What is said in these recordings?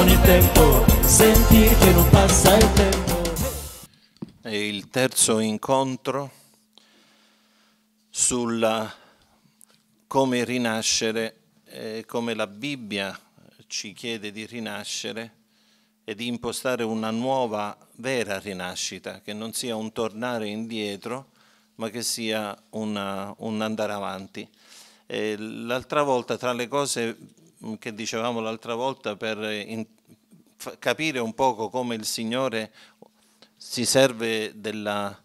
con il tempo, sentir che non passa il tempo. E il terzo incontro sulla come rinascere, eh, come la Bibbia ci chiede di rinascere e di impostare una nuova vera rinascita, che non sia un tornare indietro, ma che sia una, un andare avanti. L'altra volta tra le cose Mm, che dicevamo l'altra volta per eh, in, capire un poco come il Signore si serve della,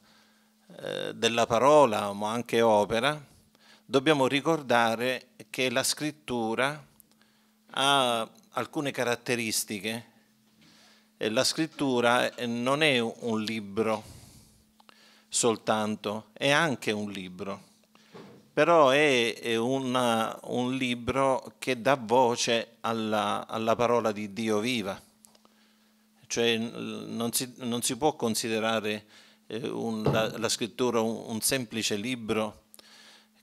eh, della parola, ma anche opera, dobbiamo ricordare che la scrittura ha alcune caratteristiche e la scrittura eh, non è un libro soltanto, è anche un libro però è, è una, un libro che dà voce alla, alla parola di Dio viva, cioè non si, non si può considerare eh, un, la, la, scrittura un, un, semplice libro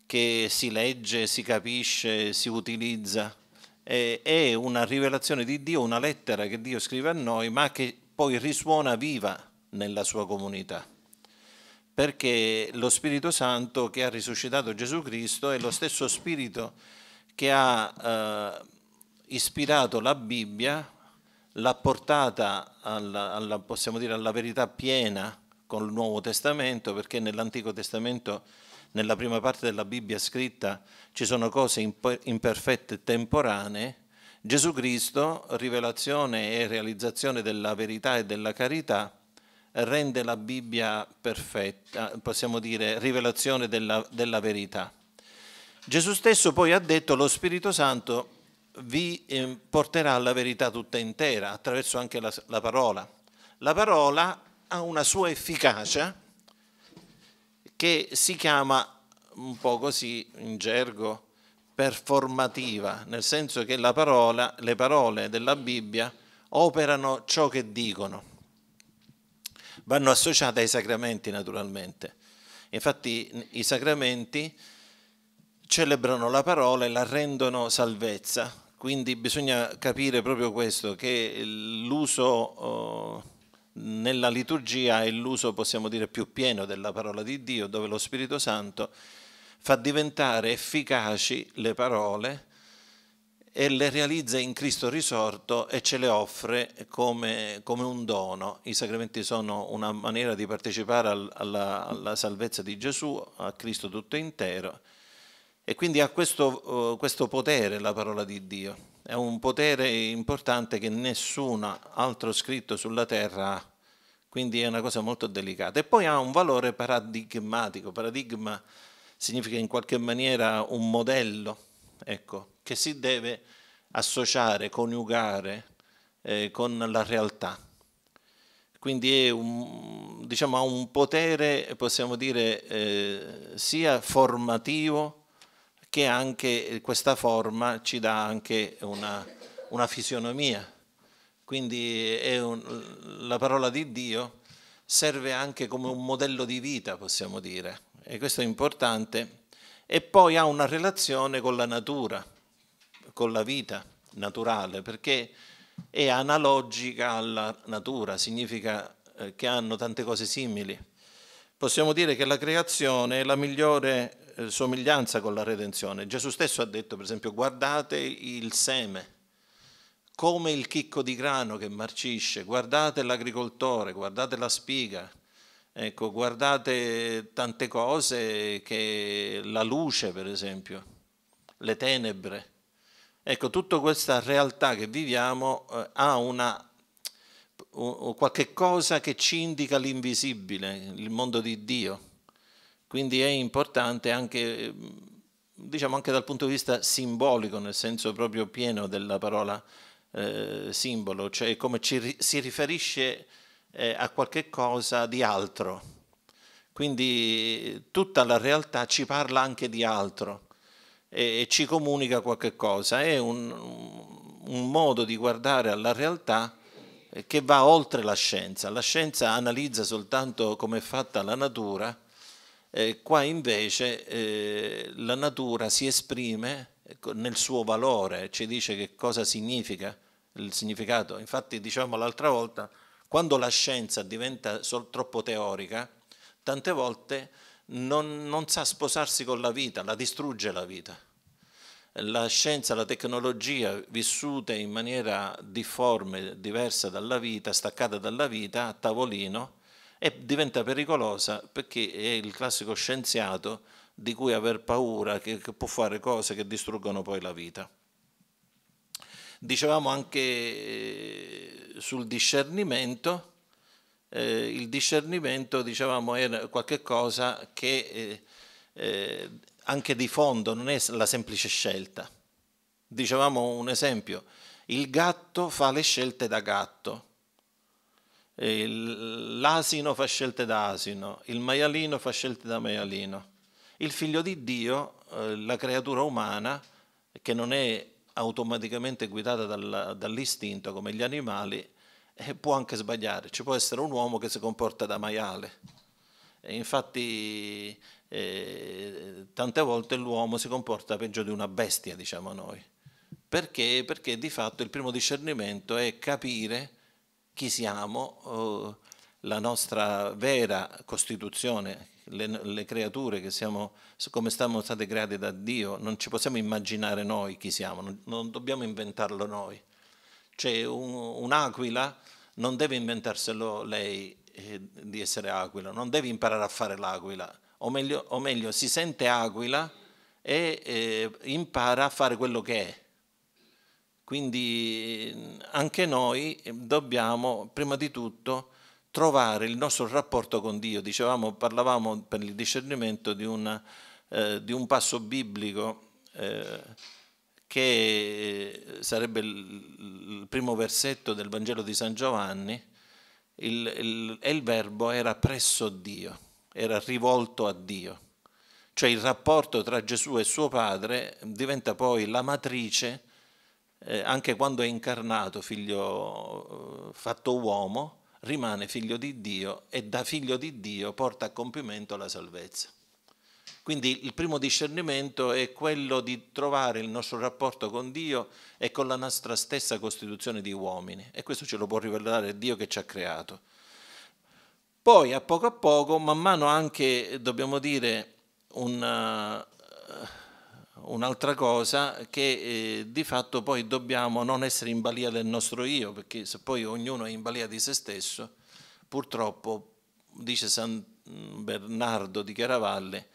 che si legge, si capisce, si utilizza, è, è una rivelazione di Dio, una lettera che Dio scrive a noi, ma che poi risuona viva nella sua comunità perché lo Spirito Santo che ha risuscitato Gesù Cristo è lo stesso Spirito che ha eh, ispirato la Bibbia, l'ha portata alla, alla, possiamo dire, alla verità piena con il Nuovo Testamento, perché nell'Antico Testamento, nella prima parte della Bibbia scritta, ci sono cose imperfette e temporanee. Gesù Cristo, rivelazione e realizzazione della verità e della carità, rende la Bibbia perfetta, possiamo dire rivelazione della, della verità. Gesù stesso poi ha detto lo Spirito Santo vi ehm, porterà alla verità tutta intera attraverso anche la, la parola. La parola ha una sua efficacia che si chiama un po' così in gergo performativa, nel senso che parola, le parole della Bibbia operano ciò che dicono vanno associate ai sacramenti naturalmente. Infatti i sacramenti celebrano la parola e la rendono salvezza, quindi bisogna capire proprio questo, che l'uso eh, nella liturgia è l'uso, possiamo dire, più pieno della parola di Dio, dove lo Spirito Santo fa diventare efficaci le parole e le realizza in Cristo risorto e ce le offre come, come un dono. I sacramenti sono una maniera di partecipare al, alla, alla, salvezza di Gesù, a Cristo tutto intero. E quindi ha questo, uh, questo potere la parola di Dio. È un potere importante che nessun altro scritto sulla terra ha. Quindi è una cosa molto delicata. E poi ha un valore paradigmatico. Paradigma significa in qualche maniera un modello. Ecco, che si deve associare, coniugare eh, con la realtà. Quindi un, diciamo, ha un potere, possiamo dire, eh, sia formativo che anche questa forma ci dà anche una, una fisionomia. Quindi un, la parola di Dio serve anche come un modello di vita, possiamo dire, e questo è importante, e poi ha una relazione con la natura con la vita naturale, perché è analogica alla natura, significa eh, che hanno tante cose simili. Possiamo dire che la creazione è la migliore eh, somiglianza con la redenzione. Gesù stesso ha detto, per esempio, guardate il seme, come il chicco di grano che marcisce, guardate l'agricoltore, guardate la spiga, ecco, guardate tante cose che la luce, per esempio, le tenebre Ecco, tutta questa realtà che viviamo eh, ha una, uh, qualche cosa che ci indica l'invisibile, il mondo di Dio. Quindi è importante anche, mm, diciamo anche dal punto di vista simbolico, nel senso proprio pieno della parola eh, simbolo, cioè come ci, si riferisce eh, a qualche cosa di altro. Quindi tutta la realtà ci parla anche di altro e, ci comunica qualche cosa, è un, un modo di guardare alla realtà eh, che va oltre la scienza. La scienza analizza soltanto come è fatta la natura, eh, qua invece eh, la natura si esprime ecco, nel suo valore, ci dice che cosa significa il significato. Infatti, diciamo l'altra volta, quando la scienza diventa troppo teorica, tante volte non, non sa sposarsi con la vita, la distrugge la vita. La scienza, la tecnologia vissute in maniera difforme, diversa dalla vita, staccata dalla vita, a tavolino, e diventa pericolosa perché è il classico scienziato di cui aver paura, che, che può fare cose che distruggono poi la vita. Dicevamo anche eh, sul discernimento, eh, il discernimento, diciamo, è qualcosa che eh, eh, anche di fondo non è la semplice scelta. Dicevamo un esempio, il gatto fa le scelte da gatto, eh, l'asino fa scelte da asino, il maialino fa scelte da maialino. Il figlio di Dio, eh, la creatura umana, che non è automaticamente guidata dall'istinto come gli animali, e eh, può anche sbagliare, ci può essere un uomo che si comporta da maiale. E infatti eh, tante volte l'uomo si comporta peggio di una bestia, diciamo noi. Perché? Perché di fatto il primo discernimento è capire chi siamo, eh, la nostra vera costituzione, le, le creature che siamo, come siamo state create da Dio, non ci possiamo immaginare noi chi siamo, non, non dobbiamo inventarlo noi cioè un'aquila non deve inventarselo lei eh, di essere aquila, non deve imparare a fare l'aquila, o meglio, o meglio si sente aquila e eh, impara a fare quello che è. Quindi anche noi dobbiamo, prima di tutto, trovare il nostro rapporto con Dio. Dicevamo, parlavamo per il discernimento di, una, eh, di un passo biblico. Eh, che eh, sarebbe il primo versetto del Vangelo di San Giovanni, il, il, il verbo era presso Dio, era rivolto a Dio. Cioè il rapporto tra Gesù e suo padre diventa poi la matrice, eh, anche quando è incarnato, figlio eh, fatto uomo, rimane figlio di Dio e da figlio di Dio porta a compimento la salvezza. Quindi il primo discernimento è quello di trovare il nostro rapporto con Dio e con la nostra stessa costituzione di uomini e questo ce lo può rivelare Dio che ci ha creato. Poi a poco a poco, man mano anche, dobbiamo dire, una, eh, un'altra cosa che eh, di fatto poi dobbiamo non essere in balia del nostro io, perché se poi ognuno è in balia di se stesso, purtroppo, dice San Bernardo di Chiaravalle,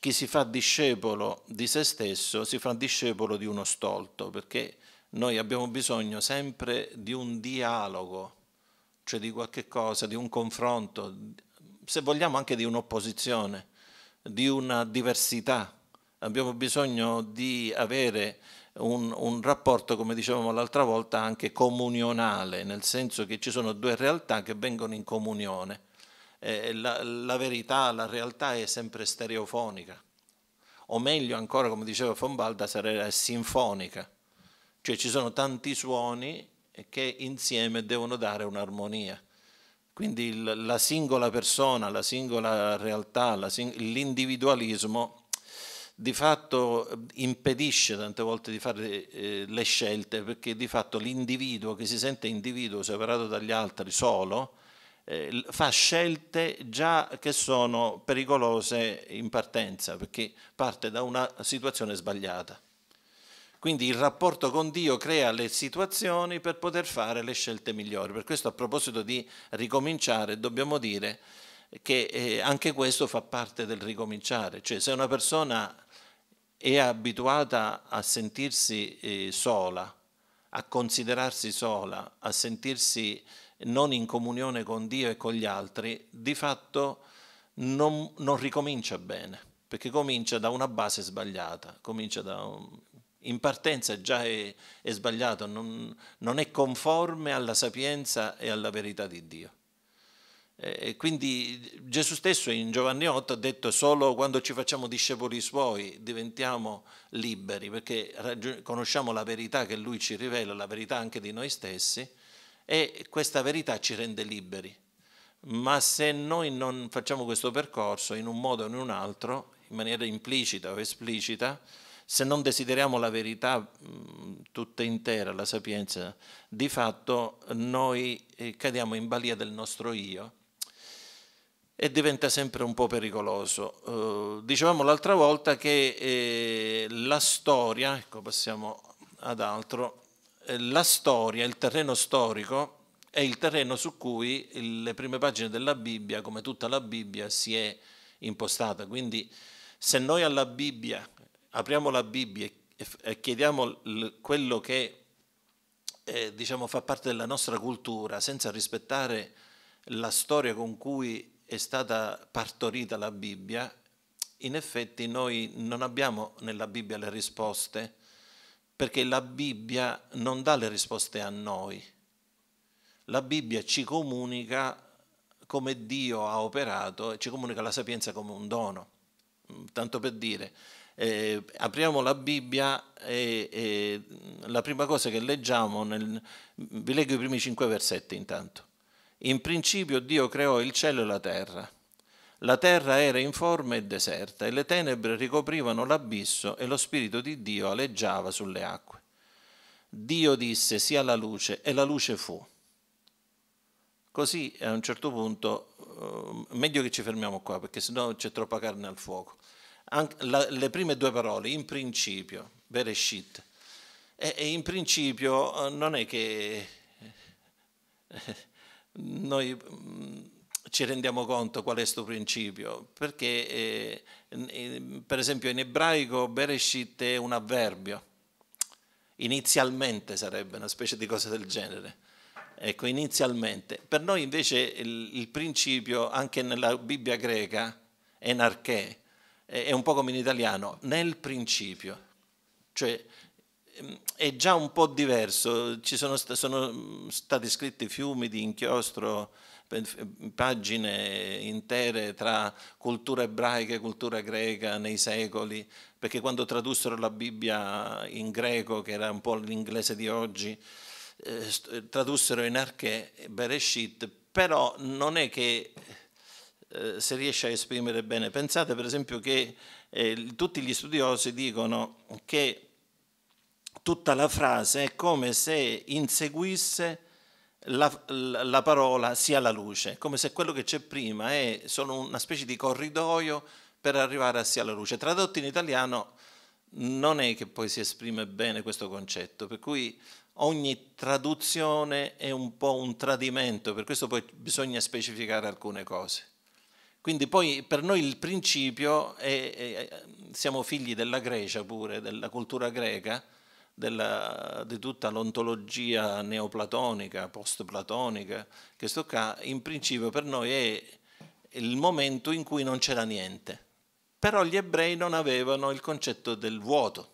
chi si fa discepolo di se stesso si fa discepolo di uno stolto, perché noi abbiamo bisogno sempre di un dialogo, cioè di qualche cosa, di un confronto, se vogliamo anche di un'opposizione, di una diversità. Abbiamo bisogno di avere un, un rapporto, come dicevamo l'altra volta, anche comunionale, nel senso che ci sono due realtà che vengono in comunione eh, la, la verità, la realtà è sempre stereofonica, o meglio ancora, come diceva von sarebbe sinfonica, cioè ci sono tanti suoni che insieme devono dare un'armonia. Quindi il, la singola persona, la singola realtà, la sing- l'individualismo di fatto eh, impedisce tante volte di fare eh, le scelte perché di fatto l'individuo che si sente individuo separato dagli altri solo eh, fa scelte già che sono pericolose in partenza, perché parte da una situazione sbagliata. Quindi il rapporto con Dio crea le situazioni per poter fare le scelte migliori. Per questo a proposito di ricominciare dobbiamo dire che eh, anche questo fa parte del ricominciare, cioè se una persona è abituata a sentirsi eh, sola, a considerarsi sola, a sentirsi non in comunione con Dio e con gli altri, di fatto non, non ricomincia bene, perché comincia da una base sbagliata, comincia da un, in partenza già è, è sbagliato, non, non, è conforme alla sapienza e alla verità di Dio. E quindi Gesù stesso in Giovanni 8 ha detto solo quando ci facciamo discepoli suoi diventiamo liberi perché conosciamo la verità che lui ci rivela, la verità anche di noi stessi e questa verità ci rende liberi. Ma se noi non facciamo questo percorso in un modo o in un altro, in maniera implicita o esplicita, se non desideriamo la verità mm, tutta intera, la sapienza, di fatto noi eh, cadiamo in balia del nostro io e diventa sempre un po' pericoloso. Eh, dicevamo l'altra volta che eh, la storia, ecco passiamo ad altro, eh, la storia, il terreno storico, è il terreno su cui le prime pagine della Bibbia, come tutta la Bibbia, si è impostata. Quindi se noi alla Bibbia apriamo la Bibbia e chiediamo quello che eh, diciamo, fa parte della nostra cultura, senza rispettare la storia con cui è stata partorita la Bibbia, in effetti noi non abbiamo nella Bibbia le risposte perché la Bibbia non dà le risposte a noi. La Bibbia ci comunica come Dio ha operato e ci comunica la sapienza come un dono. Mm, tanto per dire, eh, apriamo la Bibbia e, e, la prima cosa che leggiamo, nel, vi leggo i primi cinque versetti intanto. In principio Dio creò il cielo e la terra. La terra era informe e deserta e le tenebre ricoprivano l'abisso e lo Spirito di Dio aleggiava sulle acque. Dio disse sia la luce e la luce fu. Così a un certo punto, eh, meglio che ci fermiamo qua perché sennò c'è troppa carne al fuoco. La, le prime due parole, in principio, Bereshit, e, e in principio eh, non è che eh, noi mm, ci rendiamo conto qual è questo principio, perché eh, per esempio in ebraico Bereshit è un avverbio, inizialmente sarebbe una specie di cosa del genere. Ecco, inizialmente. Per noi invece il, il principio, anche nella Bibbia greca, enarché, è, è un po' come in italiano, nel principio. Cioè, mm, è già un po' diverso, ci sono, sono stati scritti fiumi di inchiostro pagine intere tra cultura ebraica e cultura greca nei secoli, perché quando tradussero la Bibbia in greco, che era un po' l'inglese di oggi, eh, tradussero in arche Bereshit, però non è che eh, si riesce a esprimere bene. Pensate per esempio che eh, tutti gli studiosi dicono che tutta la frase è come se inseguisse la, la, parola sia la luce, come se quello che c'è prima è solo una specie di corridoio per arrivare a sia la luce. Tradotto in italiano non è che poi si esprime bene questo concetto, per cui ogni traduzione è un po' un tradimento, per questo poi bisogna specificare alcune cose. Quindi poi per noi il principio è, è siamo figli della Grecia pure, della cultura greca, della, di tutta l'ontologia neoplatonica, post-platonica, che sto qua, in principio per noi è il momento in cui non c'era niente. Però gli ebrei non avevano il concetto del vuoto,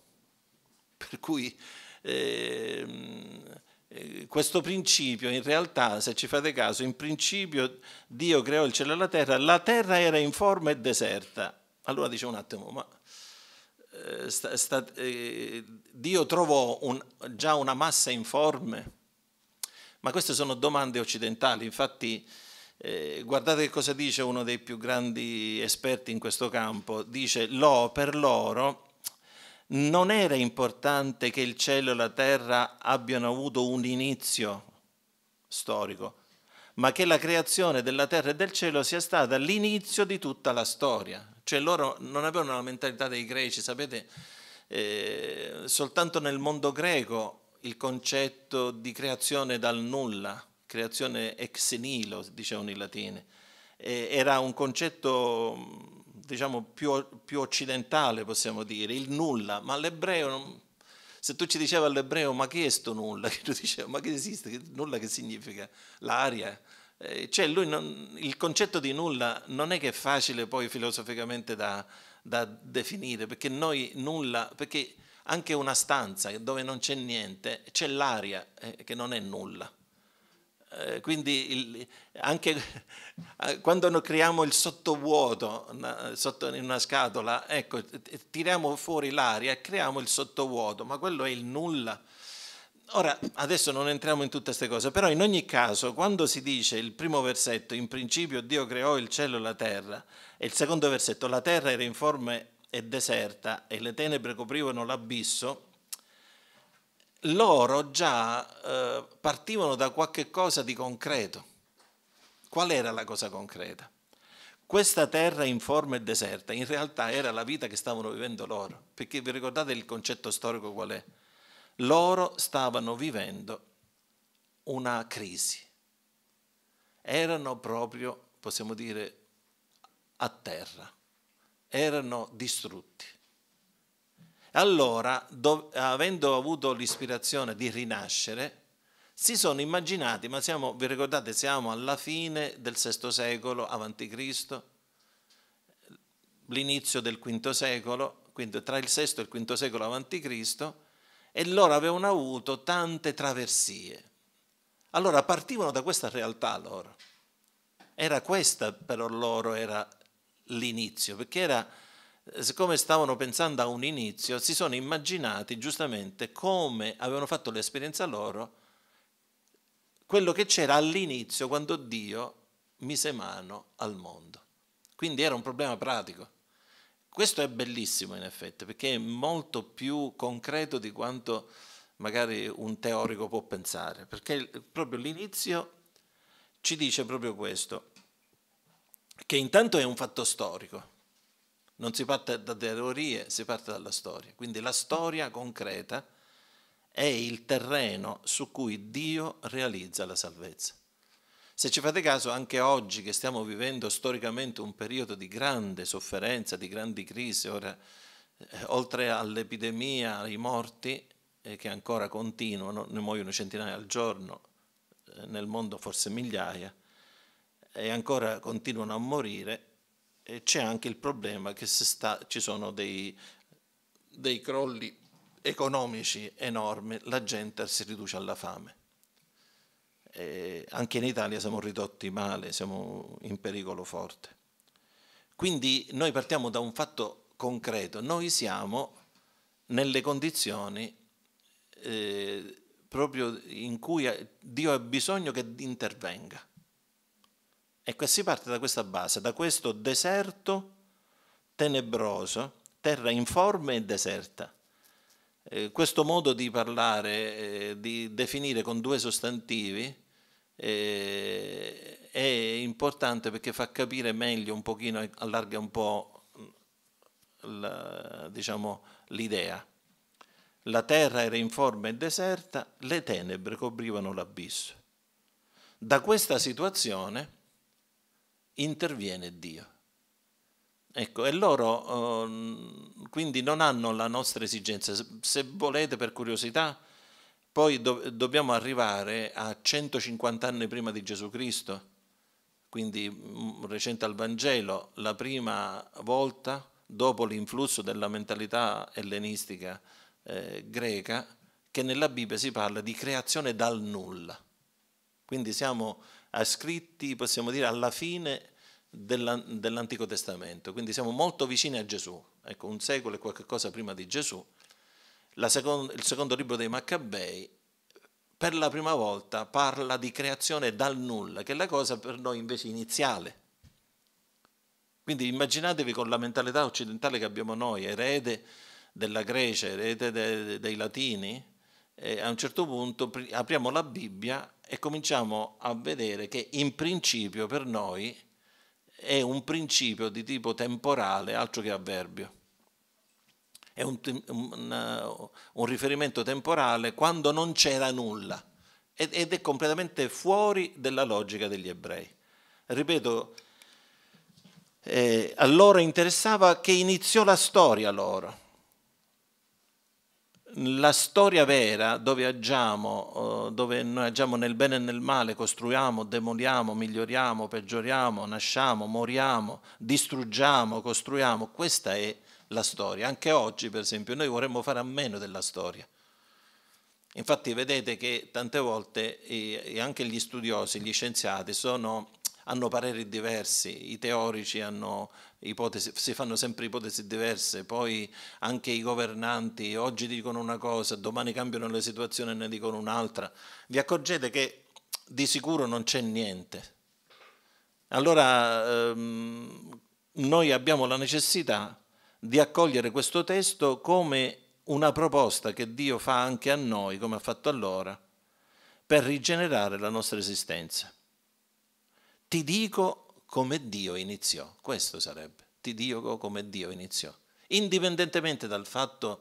per cui ehm, eh, questo principio in realtà, se ci fate caso, in principio Dio creò il cielo e la terra, la terra era in forma e deserta. Allora dice un attimo, ma eh, sta, sta, eh, Dio trovò un, già una massa informe? Ma queste sono domande occidentali, infatti eh, guardate cosa dice uno dei più grandi esperti in questo campo, dice Lo, per loro non era importante che il cielo e la terra abbiano avuto un inizio storico, ma che la creazione della terra e del cielo sia stata l'inizio di tutta la storia. Cioè loro non avevano la mentalità dei greci, sapete, eh, soltanto nel mondo greco il concetto di creazione dal nulla, creazione ex nilo, dicevano i latini, eh, era un concetto diciamo più, più, occidentale, possiamo dire, il nulla, ma l'ebreo, se tu ci dicevi all'ebreo ma che è sto nulla, che tu dicevi ma che esiste, che, nulla che significa l'aria, eh, cioè non, il concetto di nulla non è che è facile poi filosoficamente da, da definire, perché noi nulla, perché anche una stanza dove non c'è niente, c'è l'aria eh, che non è nulla. Eh, quindi il, anche eh, quando noi creiamo il sottovuoto una, sotto, in una scatola, ecco, tiriamo fuori l'aria e creiamo il sottovuoto, ma quello è il nulla. Ora, adesso non entriamo in tutte queste cose, però in ogni caso, quando si dice il primo versetto, in principio Dio creò il cielo e la terra, e il secondo versetto, la terra era informe e deserta e le tenebre coprivano l'abisso, loro già eh, partivano da qualche cosa di concreto. Qual era la cosa concreta? Questa terra informe e deserta in realtà era la vita che stavano vivendo loro, perché vi ricordate il concetto storico qual è? loro stavano vivendo una crisi. Erano proprio, possiamo dire, a terra, erano distrutti. Allora, do, avendo avuto l'ispirazione di rinascere, si sono immaginati, ma siamo, vi ricordate, siamo alla fine del VI secolo a.C., l'inizio del V secolo, quindi tra il VI e il V secolo a.C., e loro avevano avuto tante traversie. Allora partivano da questa realtà loro. Era questa per loro era l'inizio, perché era, siccome stavano pensando a un inizio, si sono immaginati giustamente come avevano fatto l'esperienza loro, quello che c'era all'inizio quando Dio mise mano al mondo. Quindi era un problema pratico. Questo è bellissimo in effetti, perché è molto più concreto di quanto magari un teorico può pensare, perché proprio l'inizio ci dice proprio questo, che intanto è un fatto storico, non si parte da teorie, si parte dalla storia, quindi la storia concreta è il terreno su cui Dio realizza la salvezza. Se ci fate caso, anche oggi che stiamo vivendo storicamente un periodo di grande sofferenza, di grandi crisi, ora, eh, oltre all'epidemia, ai morti eh, che ancora continuano, ne muoiono centinaia al giorno, eh, nel mondo forse migliaia, e ancora continuano a morire, c'è anche il problema che sta, ci sono dei, dei crolli economici enormi, la gente si riduce alla fame eh, anche in Italia siamo ridotti male, siamo in pericolo forte. Quindi noi partiamo da un fatto concreto, noi siamo nelle condizioni eh, proprio in cui eh, Dio ha bisogno che intervenga. E si parte da questa base, da questo deserto tenebroso, terra informe e deserta. Eh, questo modo di parlare, eh, di definire con due sostantivi, eh, è importante perché fa capire meglio un pochino, allarga un po' mm, diciamo, l'idea. Diciamo, la terra era informe e deserta, le tenebre coprivano l'abisso. Da questa situazione interviene Dio. Ecco, e loro eh, quindi non hanno la nostra esigenza. Se volete, per curiosità, poi do dobbiamo arrivare a 150 anni prima di Gesù Cristo, quindi mm, recente al Vangelo, la prima volta dopo l'influsso della mentalità ellenistica eh, greca, che nella Bibbia si parla di creazione dal nulla. Quindi siamo ascritti, possiamo dire, alla fine dell'Antico Testamento, quindi siamo molto vicini a Gesù, ecco, un secolo e qualche cosa prima di Gesù, secondo, il secondo libro dei Maccabei per la prima volta parla di creazione dal nulla, che è la cosa per noi invece iniziale. Quindi immaginatevi con la mentalità occidentale che abbiamo noi, erede della Grecia, erede de, dei latini, a un certo punto apriamo la Bibbia e cominciamo a vedere che in principio per noi è un principio di tipo temporale, altro che avverbio è un, un, uh, un riferimento temporale quando non c'era nulla ed, ed è completamente fuori della logica degli ebrei. Ripeto, eh, a loro interessava che iniziò la storia loro. La storia vera dove agiamo, uh, dove noi agiamo nel bene e nel male, costruiamo, demoliamo, miglioriamo, peggioriamo, nasciamo, moriamo, distruggiamo, costruiamo, questa è la storia. Anche oggi, per esempio, noi vorremmo fare a meno della storia. Infatti vedete che tante volte anche gli studiosi, gli scienziati sono, hanno pareri diversi, i teorici hanno ipotesi, si fanno sempre ipotesi diverse, poi anche i governanti oggi dicono una cosa, domani cambiano le situazioni e ne dicono un'altra. Vi accorgete che di sicuro non c'è niente. Allora ehm, noi abbiamo la necessità di accogliere questo testo come una proposta che Dio fa anche a noi, come ha fatto allora, per rigenerare la nostra esistenza. Ti dico come Dio iniziò, questo sarebbe, ti dico come Dio iniziò, indipendentemente dal fatto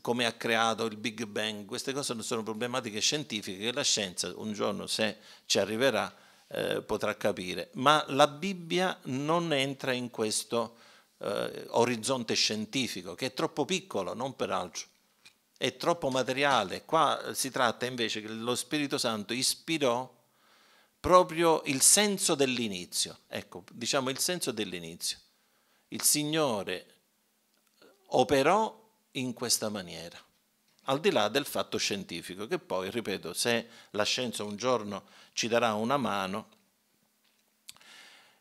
come ha creato il Big Bang, queste cose non sono problematiche scientifiche che la scienza un giorno, se ci arriverà, eh, potrà capire, ma la Bibbia non entra in questo eh, orizzonte scientifico, che è troppo piccolo, non per altro, è troppo materiale. Qua eh, si tratta invece che lo Spirito Santo ispirò proprio il senso dell'inizio, ecco, diciamo il senso dell'inizio. Il Signore operò in questa maniera al di là del fatto scientifico, che poi, ripeto, se la scienza un giorno ci darà una mano,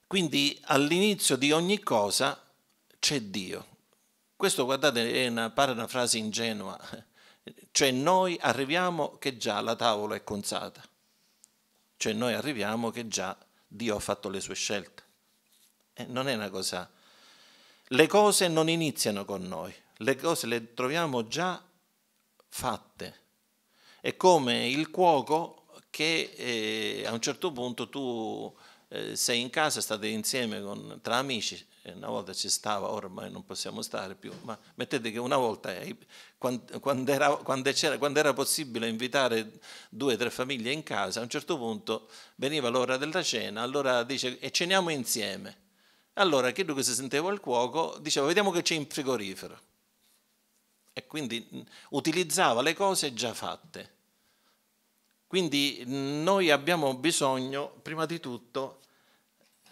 quindi all'inizio di ogni cosa c'è Dio. Questo, guardate, è una, pare una frase ingenua. Cioè noi arriviamo che già la tavola è consata. Cioè noi arriviamo che già Dio ha fatto le sue scelte. Eh, non è una cosa... Le cose non iniziano con noi, le cose le troviamo già fatte. È come il cuoco che eh, a un certo punto tu eh, sei in casa, state insieme con, tra amici, eh, una volta ci stava, ormai non possiamo stare più, ma mettete che una volta, eh, quando era, quando quando era possibile invitare due o tre famiglie in casa, a un certo punto veniva l'ora della cena, allora dice e ceniamo insieme. Allora quello che si sentiva il cuoco diceva vediamo che c'è in frigorifero. E quindi mm, utilizzava le cose già fatte. Quindi mm, noi abbiamo bisogno, prima di tutto,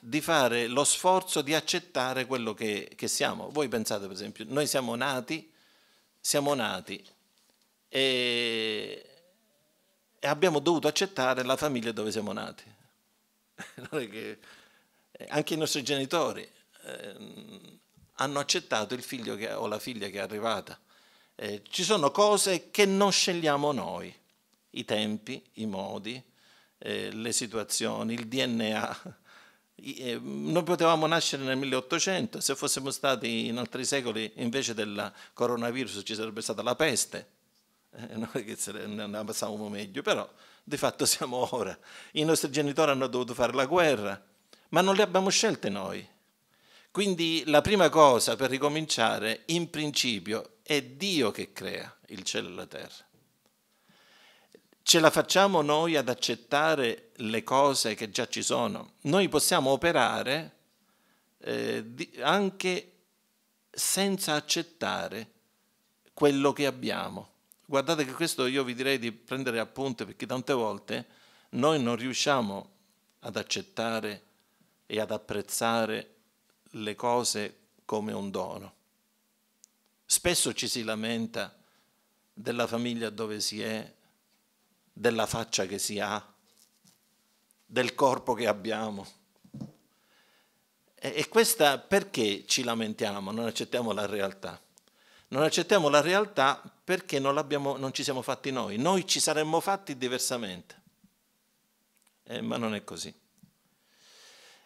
di fare lo sforzo di accettare quello che, che siamo. Voi pensate, per esempio, noi siamo nati, siamo nati e, e abbiamo dovuto accettare la famiglia dove siamo nati. Che, eh, anche i nostri genitori eh, hanno accettato il figlio che, o la figlia che è arrivata. Eh, ci sono cose che non scegliamo noi, i tempi, i modi, eh, le situazioni, il DNA eh, noi potevamo nascere nel 1800, se fossimo stati in altri secoli invece del coronavirus ci sarebbe stata la peste, eh, non è che ne passavamo meglio, però di fatto siamo ora. I nostri genitori hanno dovuto fare la guerra, ma non le abbiamo scelte noi. Quindi la prima cosa per ricominciare, in principio, è Dio che crea il cielo e la terra ce la facciamo noi ad accettare le cose che già ci sono. Noi possiamo operare eh, anche senza accettare quello che abbiamo. Guardate che questo io vi direi di prendere appunto perché tante volte noi non riusciamo ad accettare e ad apprezzare le cose come un dono. Spesso ci si lamenta della famiglia dove si è, della faccia che si ha, del corpo che abbiamo. E questa perché ci lamentiamo, non accettiamo la realtà? Non accettiamo la realtà perché non, non ci siamo fatti noi, noi ci saremmo fatti diversamente. Eh, ma non è così.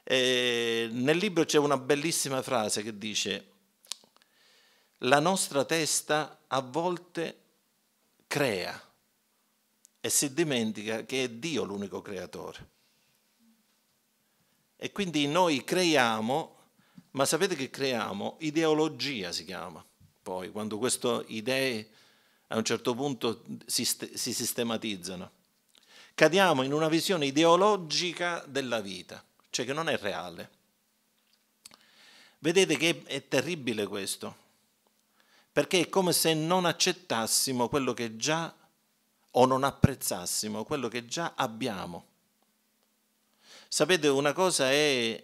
E nel libro c'è una bellissima frase che dice, la nostra testa a volte crea e si dimentica che è Dio l'unico creatore. E quindi noi creiamo, ma sapete che creiamo? Ideologia si chiama. Poi, quando queste idee a un certo punto si, si sistematizzano, cadiamo in una visione ideologica della vita, cioè che non è reale. Vedete che è terribile questo, perché è come se non accettassimo quello che già o non apprezzassimo quello che già abbiamo. Sapete, una cosa è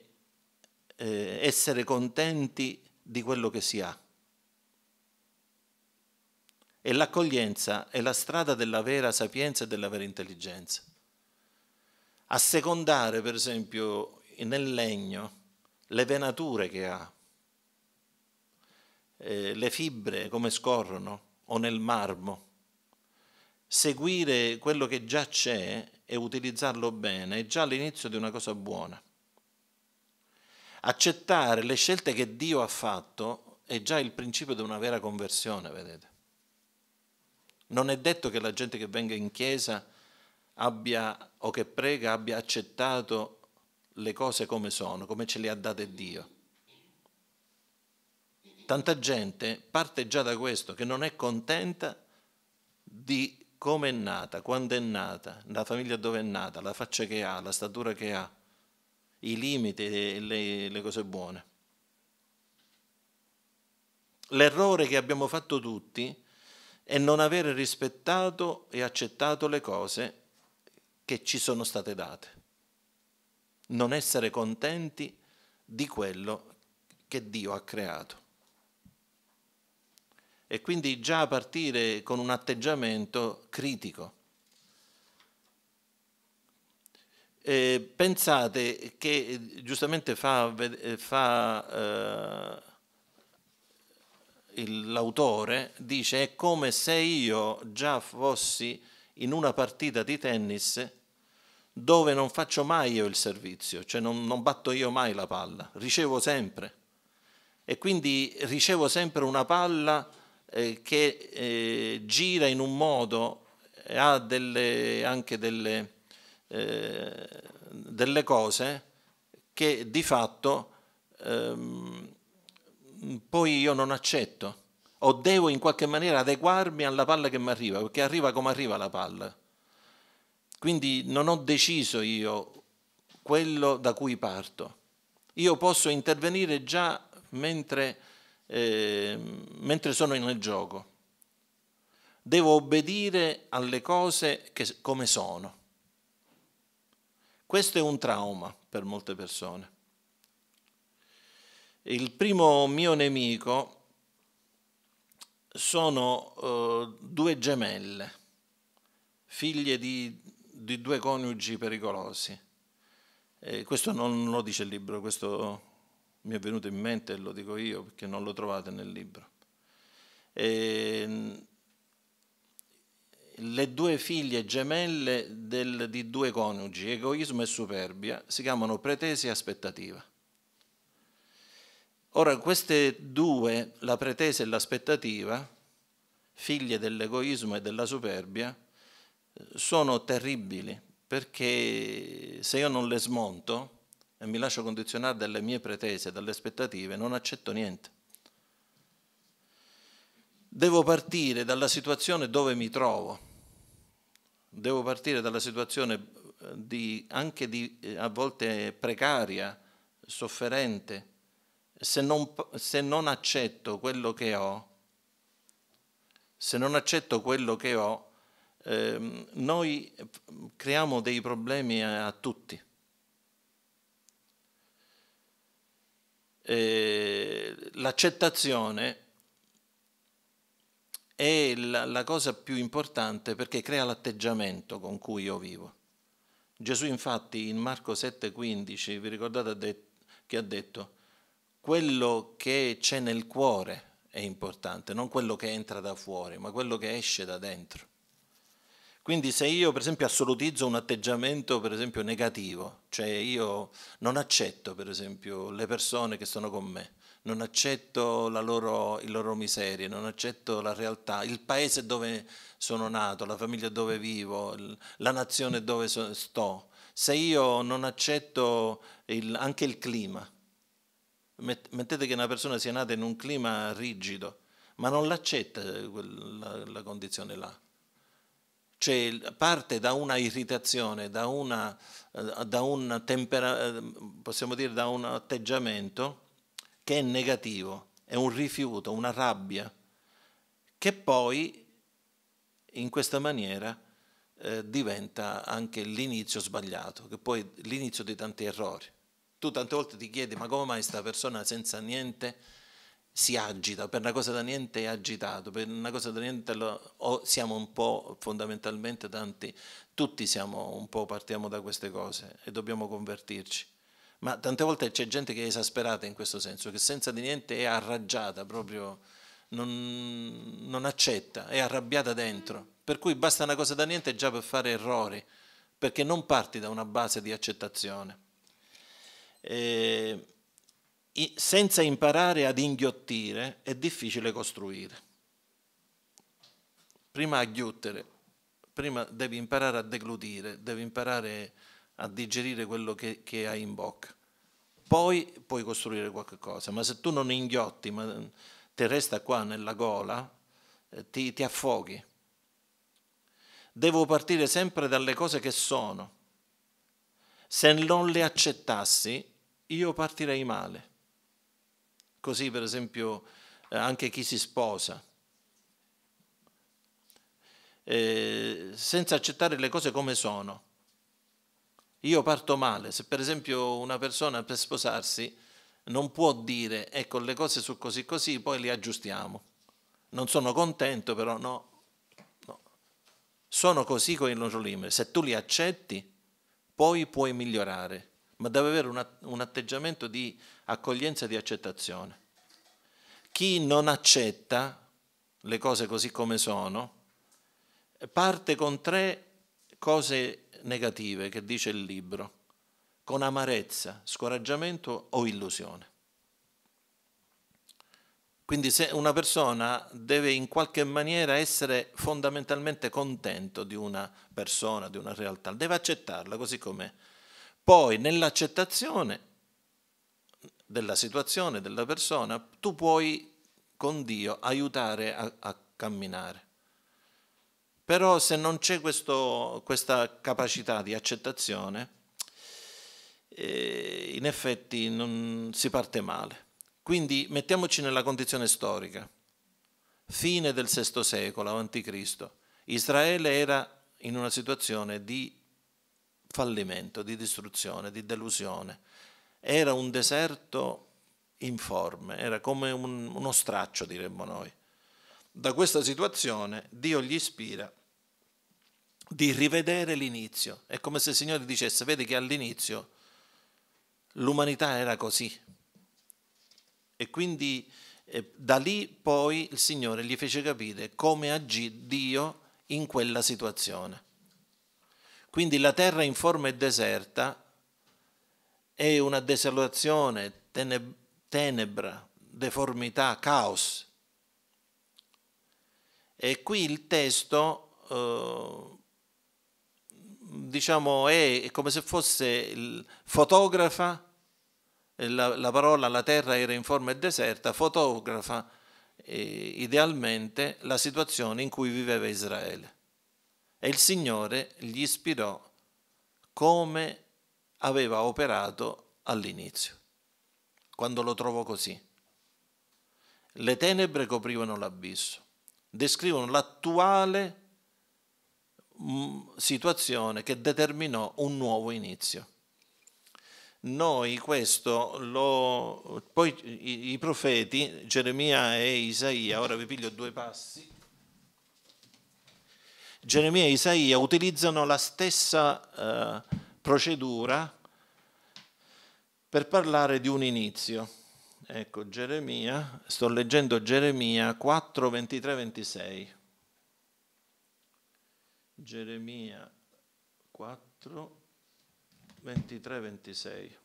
eh, essere contenti di quello che si ha. E l'accoglienza è la strada della vera sapienza e della vera intelligenza. Assecondare, per esempio, nel legno le venature che ha, eh, le fibre come scorrono, o nel marmo, seguire quello che già c'è e utilizzarlo bene è già l'inizio di una cosa buona. Accettare le scelte che Dio ha fatto è già il principio di una vera conversione, vedete. Non è detto che la gente che venga in chiesa abbia o che prega abbia accettato le cose come sono, come ce le ha date Dio. Tanta gente parte già da questo, che non è contenta di come è nata, quando è nata, la famiglia dove è nata, la faccia che ha, la statura che ha, i limiti e le, le cose buone. L'errore che abbiamo fatto tutti è non aver rispettato e accettato le cose che ci sono state date, non essere contenti di quello che Dio ha creato e quindi già partire con un atteggiamento critico. Eh, pensate che giustamente fa, fa eh, l'autore, dice è come se io già fossi in una partita di tennis dove non faccio mai io il servizio, cioè non, non batto io mai la palla, ricevo sempre e quindi ricevo sempre una palla eh, che eh, gira in un modo e eh, ha delle, anche delle, eh, delle, cose che di fatto ehm, poi io non accetto o devo in qualche maniera adeguarmi alla palla che mi arriva, perché arriva come arriva la palla. Quindi non ho deciso io quello da cui parto. Io posso intervenire già mentre eh, mentre sono nel gioco. Devo obbedire alle cose che, come sono. Questo è un trauma per molte persone. Il primo mio nemico sono eh, due gemelle, figlie di, di due coniugi pericolosi. Eh, questo non lo dice il libro, questo mi è venuto in mente e lo dico io perché non lo trovate nel libro. E, ehm, le due figlie gemelle del, di due coniugi, egoismo e superbia, si chiamano pretesi e aspettativa. Ora, queste due, la pretesa e l'aspettativa, figlie dell'egoismo e della superbia, sono terribili perché se io non le smonto, e mi lascio condizionare dalle mie pretese, dalle aspettative, non accetto niente. Devo partire dalla situazione dove mi trovo, devo partire dalla situazione eh, di, anche di, eh, a volte precaria, sofferente. Se non, se non accetto quello che ho, se non accetto quello che ho, ehm, eh, noi creiamo dei problemi a, a tutti. Eh, l'accettazione è la, la cosa più importante perché crea l'atteggiamento con cui io vivo. Gesù infatti in Marco 7:15, vi ricordate che ha detto, quello che c'è nel cuore è importante, non quello che entra da fuori, ma quello che esce da dentro. Quindi se io per esempio assolutizzo un atteggiamento per esempio negativo, cioè io non accetto per esempio le persone che sono con me, non accetto la loro, le loro miserie, non accetto la realtà, il paese dove sono nato, la famiglia dove vivo, la nazione dove so, sto, se io non accetto il, anche il clima, mettete che una persona sia nata in un clima rigido, ma non l'accetta quella, la condizione là cioè parte da una irritazione, da, una, eh, da, un, tempera, eh, dire, da un atteggiamento che è negativo, è un rifiuto, una rabbia, che poi in questa maniera eh, diventa anche l'inizio sbagliato, che poi l'inizio di tanti errori. Tu tante volte ti chiedi ma come mai questa persona senza niente si agita, per una cosa da niente è agitato, per una cosa da niente lo, o siamo un po' fondamentalmente tanti, tutti siamo un po' partiamo da queste cose e dobbiamo convertirci. Ma tante volte c'è gente che è esasperata in questo senso, che senza di niente è arraggiata proprio, non, non accetta, è arrabbiata dentro. Per cui basta una cosa da niente già per fare errori, perché non parti da una base di accettazione. E senza imparare ad inghiottire è difficile costruire. Prima a prima devi imparare a deglutire, devi imparare a digerire quello che, che hai in bocca. Poi puoi costruire qualcosa, ma se tu non inghiotti, ma ti resta qua nella gola, eh, ti, ti affoghi. Devo partire sempre dalle cose che sono. Se non le accettassi, io partirei male così per esempio eh, anche chi si sposa. Eh, senza accettare le cose come sono. Io parto male, se per esempio una persona per sposarsi non può dire ecco le cose sono così così, poi le aggiustiamo. Non sono contento però no, no. sono così con il nostro limite, se tu li accetti poi puoi migliorare ma deve avere un, un atteggiamento di accoglienza e di accettazione. Chi non accetta le cose così come sono, parte con tre cose negative che dice il libro, con amarezza, scoraggiamento o illusione. Quindi se una persona deve in qualche maniera essere fondamentalmente contento di una persona, di una realtà, deve accettarla così com'è. Poi nell'accettazione della situazione, della persona, tu puoi con Dio aiutare a, a camminare. Però se non c'è questo, questa capacità di accettazione, eh, in effetti non, si parte male. Quindi mettiamoci nella condizione storica. Fine del VI secolo a.C. Israele era in una situazione di fallimento, di distruzione, di delusione. Era un deserto informe, era come un, uno straccio, diremmo noi. Da questa situazione Dio gli ispira di rivedere l'inizio. È come se il Signore dicesse, vedi che all'inizio l'umanità era così. E quindi eh, da lì poi il Signore gli fece capire come agì Dio in quella situazione. Quindi la terra in forma e deserta è una desolazione, tenebra, deformità, caos. E qui il testo, eh, diciamo, è come se fosse il fotografa, eh, la, la, parola la terra era in forma e deserta, fotografa eh, idealmente la situazione in cui viveva Israele e il Signore gli ispirò come aveva operato all'inizio, quando lo trovò così. Le tenebre coprivano l'abisso, descrivono l'attuale mm, situazione che determinò un nuovo inizio. Noi questo lo... poi i profeti, Geremia e Isaia, ora vi piglio due passi. Geremia e Isaia utilizzano la stessa eh, procedura per parlare di un inizio. Ecco, Geremia, sto leggendo Geremia 4, 23, 26. Geremia 4, 23, 26.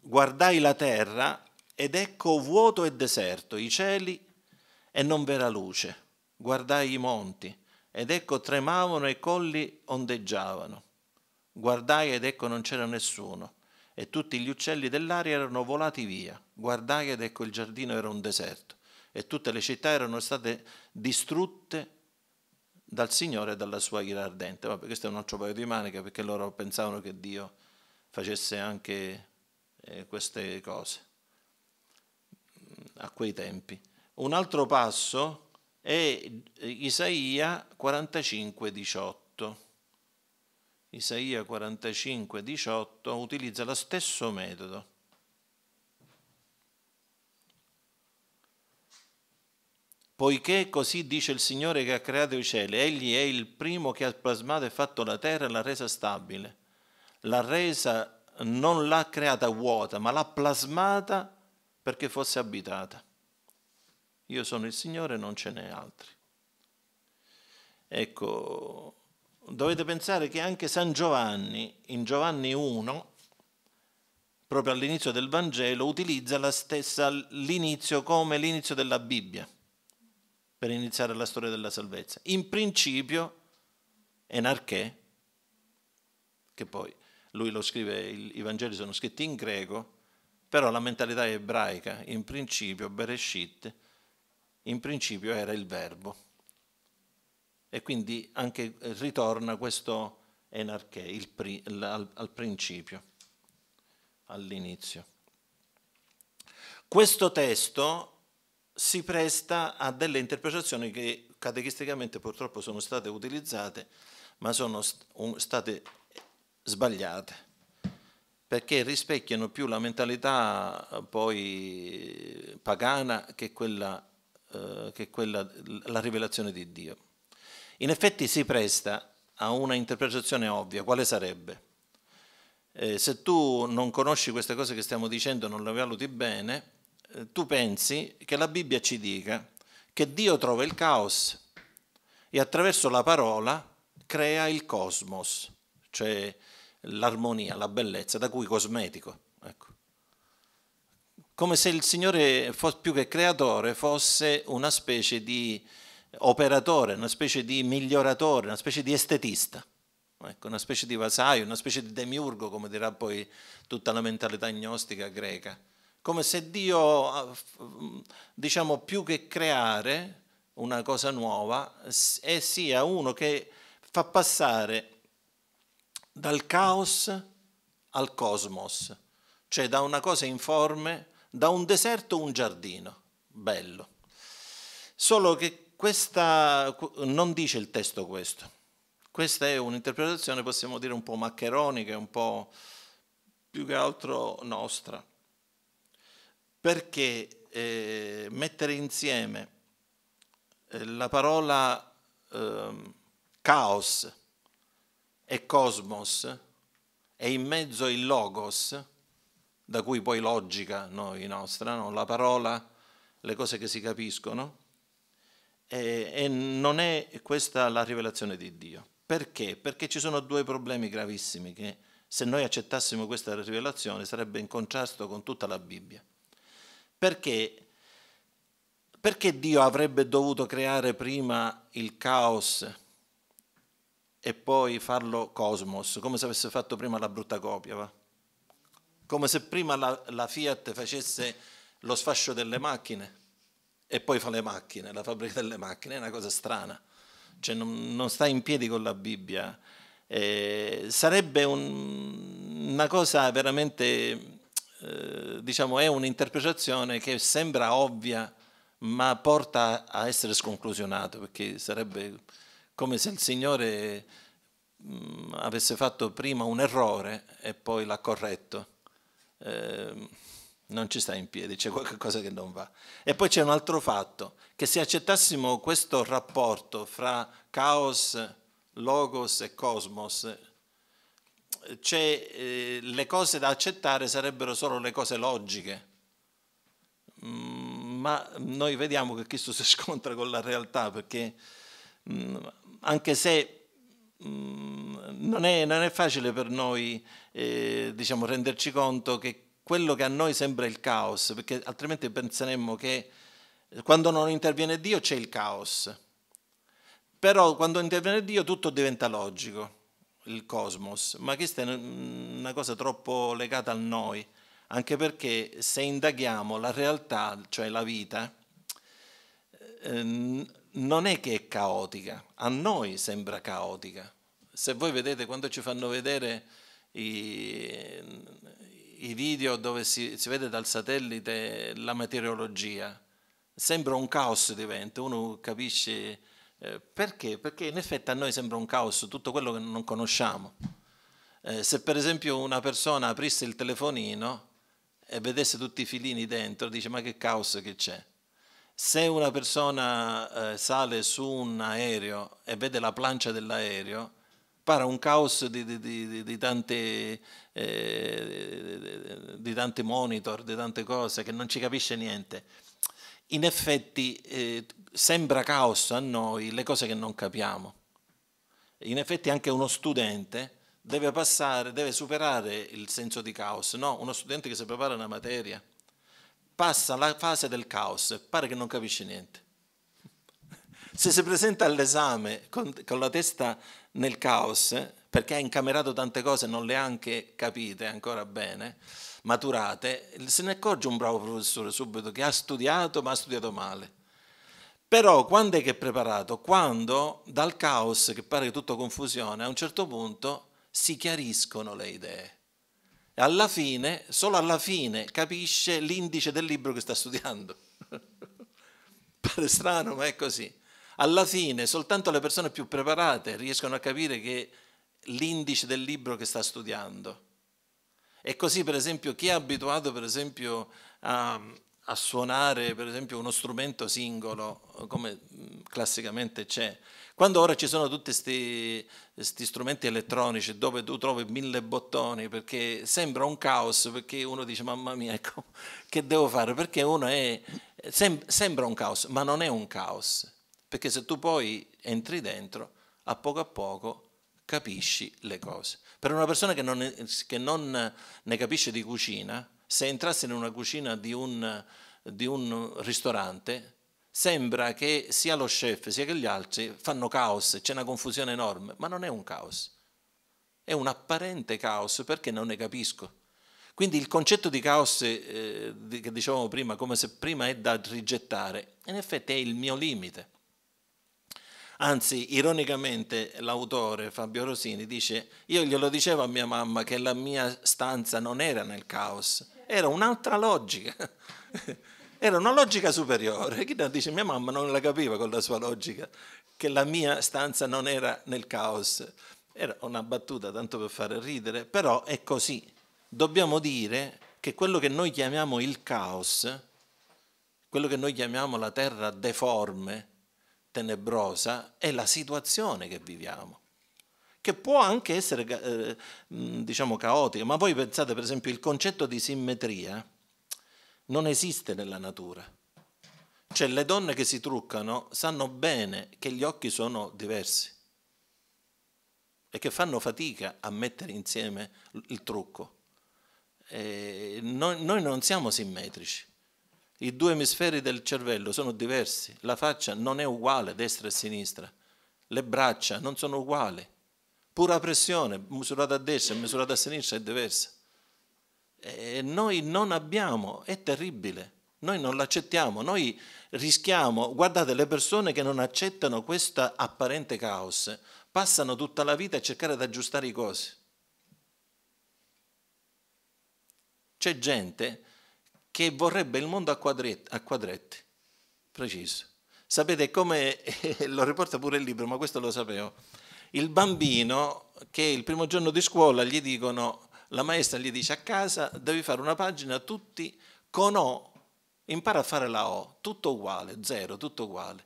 Guardai la terra ed ecco vuoto e deserto, i cieli e non v'era luce. Guardai i monti, ed ecco tremavano e i colli ondeggiavano. Guardai ed ecco non c'era nessuno, e tutti gli uccelli dell'aria erano volati via. Guardai ed ecco il giardino era un deserto, e tutte le città erano state distrutte dal Signore e dalla sua ira ardente. Vabbè, questo è un altro paio di maniche perché loro pensavano che Dio facesse anche eh, queste cose mm, a quei tempi. Un altro passo è eh, Isaia 45, 18. Isaia 45, 18 utilizza lo stesso metodo. Poiché così dice il Signore che ha creato i cieli, Egli è il primo che ha plasmato e fatto la terra e l'ha resa stabile. L'ha resa, non l'ha creata vuota, ma l'ha plasmata perché fosse abitata. Io sono il Signore, non ce n'è altri. Ecco, dovete pensare che anche San Giovanni, in Giovanni 1, proprio all'inizio del Vangelo, utilizza la stessa l'inizio come l'inizio della Bibbia per iniziare la storia della salvezza. In principio, Enarchè, che poi lui lo scrive, i Vangeli sono scritti in greco, però la mentalità è ebraica, in principio, Bereshit, in principio era il verbo. E quindi anche ritorna questo enarché pri, al, al principio, all'inizio. Questo testo si presta a delle interpretazioni che catechisticamente purtroppo sono state utilizzate, ma sono state sbagliate, perché rispecchiano più la mentalità eh, poi pagana che quella eh, che è quella, la rivelazione di Dio. In effetti si presta a una interpretazione ovvia, quale sarebbe? Eh, se tu non conosci queste cose che stiamo dicendo, non le valuti bene, eh, tu pensi che la Bibbia ci dica che Dio trova il caos e attraverso la parola crea il cosmos, cioè l'armonia, la bellezza, da cui cosmetico come se il Signore, più che creatore, fosse una specie di operatore, una specie di miglioratore, una specie di estetista, ecco, una specie di vasaio, una specie di demiurgo, come dirà poi tutta la mentalità gnostica greca. Come se Dio, ah, mm, diciamo, più che creare una cosa nuova, sia uno che fa passare dal caos al cosmos, cioè da una cosa informe da un deserto un giardino, bello. Solo che questa, non dice il testo questo. Questa è un'interpretazione, possiamo dire, un po' maccheronica, un po' più che altro nostra. Perché eh, mettere insieme eh, la parola eh, caos e cosmos e in mezzo il logos, da cui poi logica noi nostra, no? la parola, le cose che si capiscono, e, e non è questa la rivelazione di Dio. Perché? Perché ci sono due problemi gravissimi che se noi accettassimo questa rivelazione sarebbe in contrasto con tutta la Bibbia. Perché? Perché Dio avrebbe dovuto creare prima il caos e poi farlo cosmos, come se avesse fatto prima la brutta copia, va? come se prima la, la Fiat facesse lo sfascio delle macchine e poi fa le macchine, la fabbrica delle macchine, è una cosa strana, cioè non, non sta in piedi con la Bibbia. Eh, sarebbe un, una cosa veramente, eh, diciamo, è un'interpretazione che sembra ovvia, ma porta a essere sconclusionato, perché sarebbe come se il Signore mh, mm, avesse fatto prima un errore e poi l'ha corretto. Ehm, non ci sta in piedi, c'è qualcosa che non va. E poi c'è un altro fatto, che se accettassimo questo rapporto fra caos, logos e cosmos, eh, le cose da accettare sarebbero solo le cose logiche. Mm, ma noi vediamo che Cristo si scontra con la realtà perché mm, anche se mm, non, è, non è facile per noi eh, diciamo, renderci conto che quello che a noi sembra il caos, perché altrimenti penseremmo che eh, quando non interviene Dio c'è il caos, però quando interviene Dio tutto diventa logico, il cosmos, ma questa è una cosa troppo legata a noi, anche perché se indaghiamo la realtà, cioè la vita, eh, non è che è caotica, a noi sembra caotica. Se voi vedete quando ci fanno vedere i, i video dove si, si, vede dal satellite la meteorologia. Sembra un caos diventa, uno capisce eh, perché, perché in effetti a noi sembra un caos tutto quello che non conosciamo. Eh, se per esempio una persona aprisse il telefonino e vedesse tutti i filini dentro, dice ma che caos che c'è. Se una persona eh, sale su un aereo e vede la plancia dell'aereo, spara un caos di, di, di, di tante, eh, di tante monitor, di tante cose che non ci capisce niente. In effetti eh, sembra caos a noi le cose che non capiamo. In effetti anche uno studente deve passare, deve superare il senso di caos. No, uno studente che si prepara una materia passa la fase del caos e pare che non capisce niente. Se si presenta all'esame con, con la testa nel caos, perché ha incamerato tante cose, non le ha anche capite ancora bene, maturate, se ne accorge un bravo professore subito che ha studiato ma ha studiato male. Però quando è che è preparato? Quando dal caos, che pare tutto confusione, a un certo punto si chiariscono le idee. E alla fine, solo alla fine, capisce l'indice del libro che sta studiando. pare strano, ma è così alla fine soltanto le persone più preparate riescono a capire che l'indice del libro che sta studiando. E così, per esempio, chi è abituato, per esempio, a, a suonare, per esempio, uno strumento singolo, come mm, classicamente c'è, quando ora ci sono tutti questi strumenti elettronici dove tu trovi mille bottoni, perché sembra un caos, perché uno dice, mamma mia, ecco, che devo fare? Perché uno è, sem sembra un caos, ma non è un caos perché se tu poi entri dentro, a poco a poco capisci le cose. Per una persona che non, che non ne capisce di cucina, se entrasse in una cucina di un, di un ristorante, sembra che sia lo chef sia che gli altri fanno caos, c'è una confusione enorme, ma non è un caos, è un apparente caos perché non ne capisco. Quindi il concetto di caos eh, che dicevamo prima, come se prima è da rigettare, in effetti è il mio limite. Anzi, ironicamente, l'autore Fabio Rosini dice: Io glielo dicevo a mia mamma che la mia stanza non era nel caos, era un'altra logica. era una logica superiore. Chi dice? Mia mamma non la capiva con la sua logica, che la mia stanza non era nel caos. Era una battuta tanto per fare ridere, però è così. Dobbiamo dire che quello che noi chiamiamo il caos, quello che noi chiamiamo la terra deforme, tenebrosa è la situazione che viviamo, che può anche essere eh, diciamo caotica, ma voi pensate per esempio il concetto di simmetria non esiste nella natura. Cioè le donne che si truccano sanno bene che gli occhi sono diversi e che fanno fatica a mettere insieme il trucco. Eh, noi, noi non siamo simmetrici. I due emisferi del cervello sono diversi, la faccia non è uguale, destra e sinistra, le braccia non sono uguali, pura pressione misurata a destra e misurata a sinistra è diversa. E noi non abbiamo, è terribile, noi non l'accettiamo, noi rischiamo, guardate le persone che non accettano questo apparente caos, passano tutta la vita a cercare di aggiustare i cosi. C'è gente che vorrebbe il mondo a, quadretti, a quadretti. preciso. Sapete come, lo riporta pure il libro, ma questo lo sapevo, il bambino che il primo giorno di scuola gli dicono, la maestra gli dice a casa devi fare una pagina tutti con O, impara a fare la O, tutto uguale, zero, tutto uguale.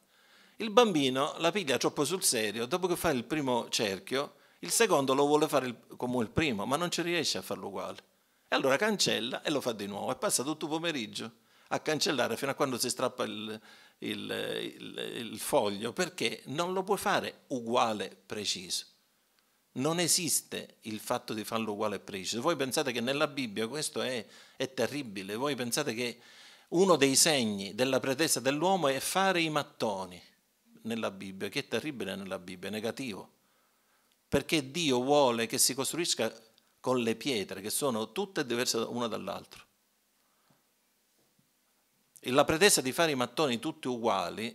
Il bambino la piglia troppo sul serio, dopo che fa il primo cerchio, il secondo lo vuole fare come il primo, ma non ci riesce a farlo uguale. E allora cancella e lo fa di nuovo. E passa tutto pomeriggio a cancellare fino a quando si strappa il, il, il, il foglio, perché non lo puoi fare uguale preciso. Non esiste il fatto di farlo uguale e preciso. Voi pensate che nella Bibbia questo è, è, terribile, voi pensate che uno dei segni della pretesa dell'uomo è fare i mattoni nella Bibbia, che è terribile nella Bibbia, è negativo, perché Dio vuole che si costruisca con le pietre che sono tutte diverse una dall'altra. E la pretesa di fare i mattoni tutti uguali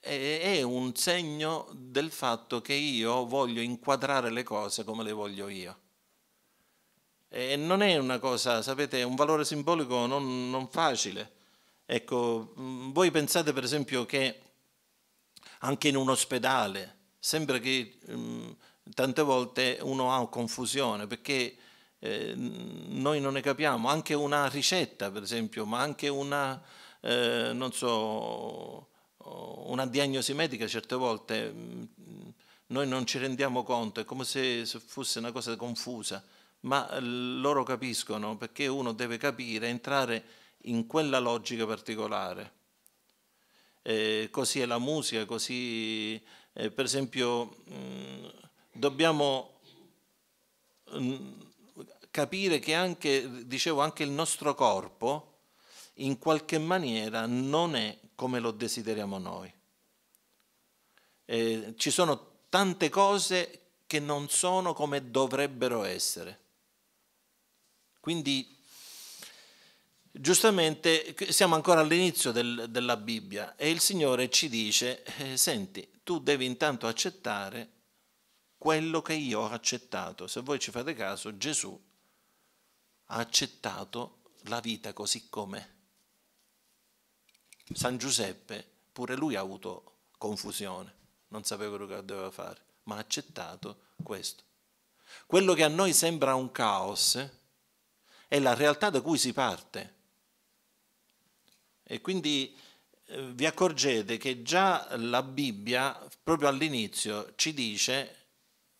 è un segno del fatto che io voglio inquadrare le cose come le voglio io. E non è una cosa, sapete, è un valore simbolico non, non facile. Ecco, mm, voi pensate per esempio che anche in un ospedale, sembra che mm, tante volte uno ha confusione perché eh, noi non ne capiamo, anche una ricetta per esempio, ma anche una, eh, so, una diagnosi medica certe volte mm, noi non ci rendiamo conto, è come se fosse una cosa confusa, ma eh, loro capiscono perché uno deve capire, entrare in quella logica particolare. Eh, così è la musica, così eh, per esempio mh, mm, dobbiamo mm, capire che anche, dicevo, anche il nostro corpo in qualche maniera non è come lo desideriamo noi. Eh, ci sono tante cose che non sono come dovrebbero essere. Quindi giustamente siamo ancora all'inizio del, della Bibbia e il Signore ci dice, eh, senti, tu devi intanto accettare quello che io ho accettato. Se voi ci fate caso, Gesù ha accettato la vita così com'è. San Giuseppe, pure lui ha avuto confusione, non sapeva quello che doveva fare, ma ha accettato questo. Quello che a noi sembra un caos è la realtà da cui si parte. E quindi eh, vi accorgete che già la Bibbia, proprio all'inizio, ci dice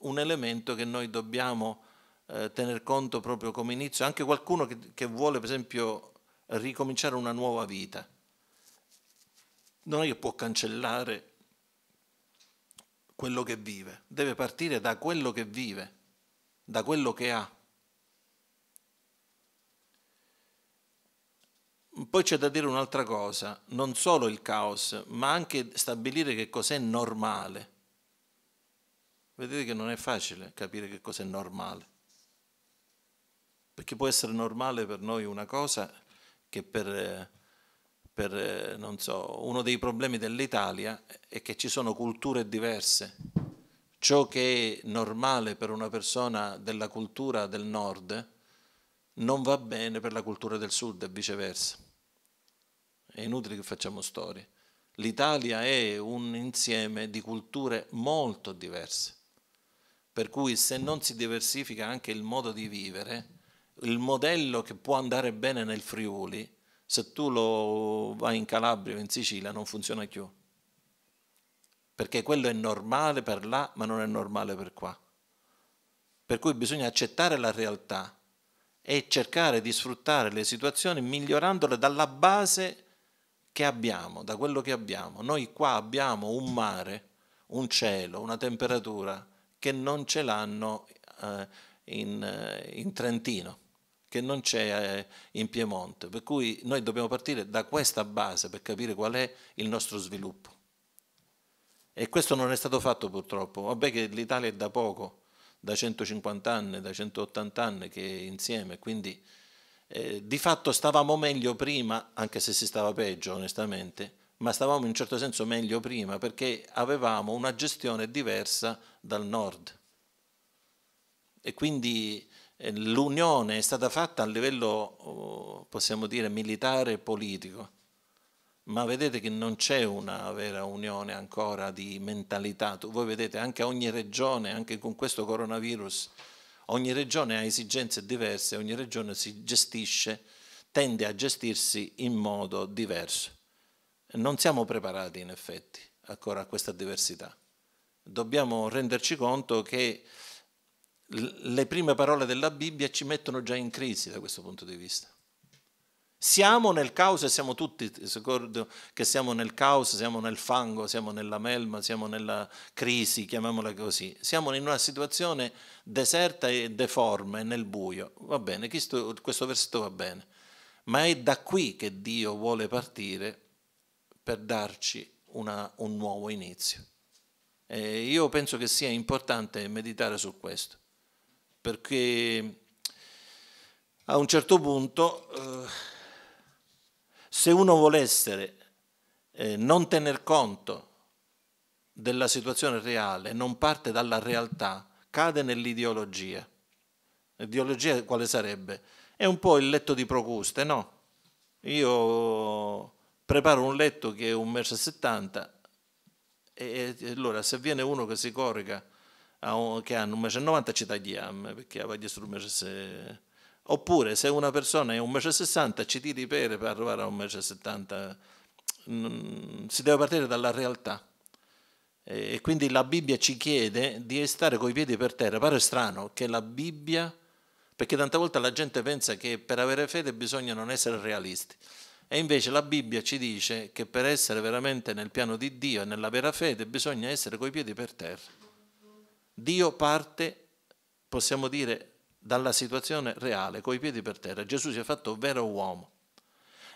un elemento che noi dobbiamo eh, tener conto proprio come inizio, anche qualcuno che, che vuole per esempio ricominciare una nuova vita, non è che può cancellare quello che vive, deve partire da quello che vive, da quello che ha. Poi c'è da dire un'altra cosa, non solo il caos, ma anche stabilire che cos'è normale. Vedete che non è facile capire che cosa è normale. Perché può essere normale per noi una cosa che per, per non so, uno dei problemi dell'Italia è che ci sono culture diverse. Ciò che è normale per una persona della cultura del nord non va bene per la cultura del sud e viceversa. È inutile che facciamo storie. L'Italia è un insieme di culture molto diverse. Per cui se non si diversifica anche il modo di vivere, il modello che può andare bene nel Friuli, se tu lo vai in Calabria o in Sicilia non funziona più. Perché quello è normale per là, ma non è normale per qua. Per cui bisogna accettare la realtà e cercare di sfruttare le situazioni migliorandole dalla base che abbiamo, da quello che abbiamo. Noi qua abbiamo un mare, un cielo, una temperatura, che non ce l'hanno eh, in, eh, in, Trentino, che non c'è eh, in Piemonte. Per cui noi dobbiamo partire da questa base per capire qual è il nostro sviluppo. E questo non è stato fatto purtroppo. Vabbè che l'Italia è da poco, da 150 anni, da 180 anni che è insieme, quindi eh, di fatto stavamo meglio prima, anche se si stava peggio onestamente, ma stavamo in un certo senso meglio prima perché avevamo una gestione diversa dal nord. E quindi eh, l'unione è stata fatta a livello, oh, possiamo dire, militare e politico, ma vedete che non c'è una vera unione ancora di mentalità. Voi vedete anche ogni regione, anche con questo coronavirus, ogni regione ha esigenze diverse, ogni regione si gestisce, tende a gestirsi in modo diverso. Non siamo preparati in effetti ancora a questa diversità dobbiamo renderci conto che le prime parole della Bibbia ci mettono già in crisi da questo punto di vista. Siamo nel caos e siamo tutti, ricordo che siamo nel caos, siamo nel fango, siamo nella melma, siamo nella crisi, chiamiamola così. Siamo in una situazione deserta e deforme, nel buio. Va bene, questo, versetto va bene. Ma è da qui che Dio vuole partire per darci una, un nuovo inizio. Eh, io penso che sia importante meditare su questo, perché a un certo punto, eh, se uno volesse eh, non tener conto della situazione reale, non parte dalla realtà, cade nell'ideologia. L'ideologia quale sarebbe? È un po' il letto di Procuste, no? Io preparo un letto che è un 1,70 m e, e allora se viene uno che si corica un, che ha un 1,90 ci tagliamo perché va dietro un 1,60 oppure se una persona è un 1,60 ci tiri per per arrivare a un 1,70 mm, si deve partire dalla realtà e, e quindi la Bibbia ci chiede di stare coi piedi per terra pare strano che la Bibbia perché tante volte la gente pensa che per avere fede bisogna non essere realisti e invece la Bibbia ci dice che per essere veramente nel piano di Dio e nella vera fede bisogna essere coi piedi per terra. Dio parte, possiamo dire, dalla situazione reale, coi piedi per terra. Gesù si è fatto vero uomo.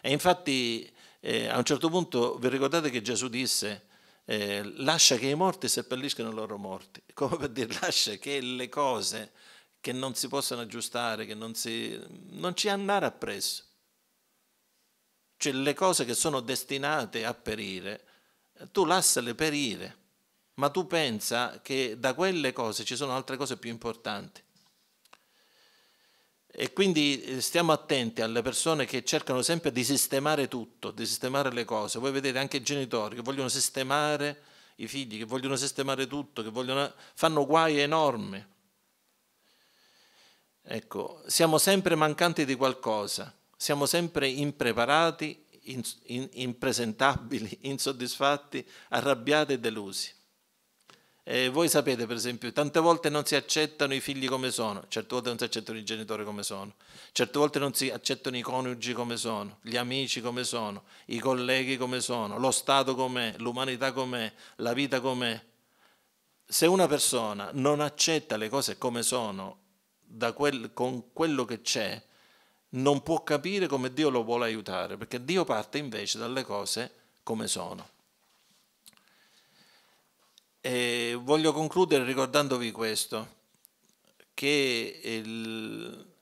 E infatti eh, a un certo punto vi ricordate che Gesù disse, eh, lascia che i morti seppelliscano i loro morti, come per dire lascia che le cose che non si possono aggiustare, che non, si, non ci andare appresso. Cioè le cose che sono destinate a perire, eh, tu lassale perire, ma tu pensa che da quelle cose ci sono altre cose più importanti. E quindi eh, stiamo attenti alle persone che cercano sempre di sistemare tutto, di sistemare le cose. Voi vedete anche i genitori che vogliono sistemare i figli, che vogliono sistemare tutto, che vogliono, fanno guai enormi. Ecco, siamo sempre mancanti di qualcosa siamo sempre impreparati, impresentabili, insoddisfatti, arrabbiati e delusi. E voi sapete, per esempio, tante volte non si accettano i figli come sono, certe volte non si accettano i genitori come sono, certe volte non si accettano i coniugi come sono, gli amici come sono, i colleghi come sono, lo Stato com'è, l'umanità com'è, la vita com'è. Se una persona non accetta le cose come sono quel, con quello che c'è, non può capire come Dio lo vuole aiutare, perché Dio parte invece dalle cose come sono. E voglio concludere ricordandovi questo, che il,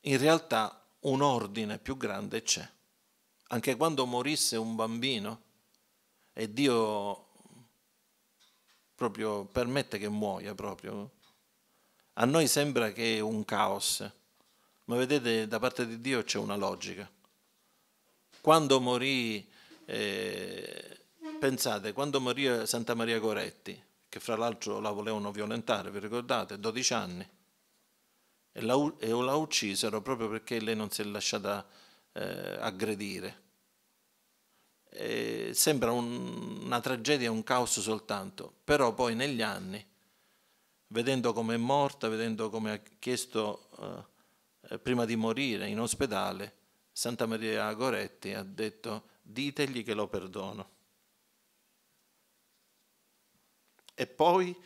in realtà un ordine più grande c'è. Anche quando morisse un bambino e Dio proprio permette che muoia proprio, a noi sembra che è un caos ma vedete, da parte di Dio c'è una logica. Quando morì, eh, pensate, quando morì eh, Santa Maria Goretti, che fra l'altro la volevano violentare, vi ricordate, 12 anni, e la, e la uccisero proprio perché lei non si è lasciata eh, aggredire. E sembra un, una tragedia, un caos soltanto, però poi negli anni, vedendo come è morta, vedendo come ha chiesto... Eh, eh, prima di morire in ospedale, Santa Maria Goretti ha detto ditegli che lo perdono. E poi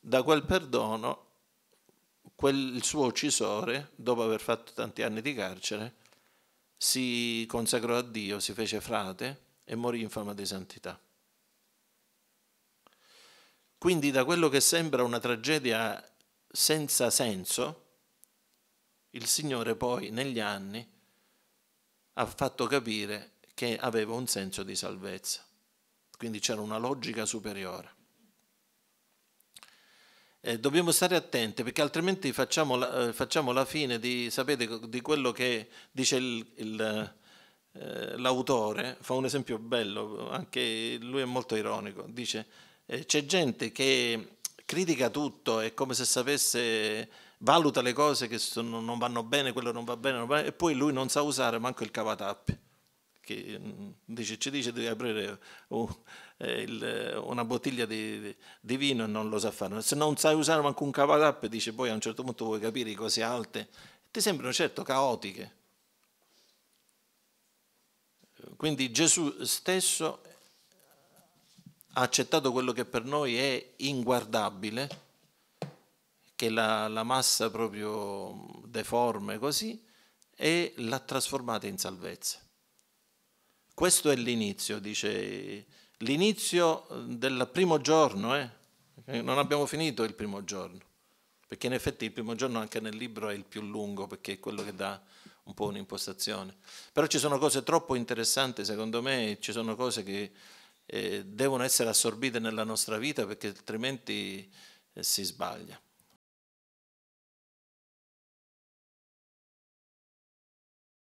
da quel perdono quel, il suo uccisore, dopo aver fatto tanti anni di carcere, si consacrò a Dio, si fece frate e morì in fama di santità. Quindi da quello che sembra una tragedia senza senso, il Signore poi negli anni ha fatto capire che aveva un senso di salvezza, quindi c'era una logica superiore. E eh, dobbiamo stare attenti perché altrimenti facciamo la, eh, facciamo la fine di, sapete, di, quello che dice il, il eh, l'autore fa un esempio bello, anche lui è molto ironico, dice c'è gente che critica tutto, è come se sapesse valuta le cose che sono, non vanno bene, quello non va bene, non va bene, e poi lui non sa usare manco il cavatappi, che mm, dice, ci dice devi aprire oh, il, eh, una bottiglia di, di, vino e non lo sa fare. Se non sai usare manco un cavatappi, dice poi a un certo punto vuoi capire cose alte, ti sembrano certo caotiche. Quindi Gesù stesso ha accettato quello che per noi è inguardabile che la, la massa proprio deforme così e l'ha trasformata in salvezza. Questo è l'inizio, dice, l'inizio del primo giorno, eh? non abbiamo finito il primo giorno, perché in effetti il primo giorno anche nel libro è il più lungo, perché è quello che dà un po' un'impostazione. Però ci sono cose troppo interessanti, secondo me, ci sono cose che eh, devono essere assorbite nella nostra vita, perché altrimenti eh, si sbaglia.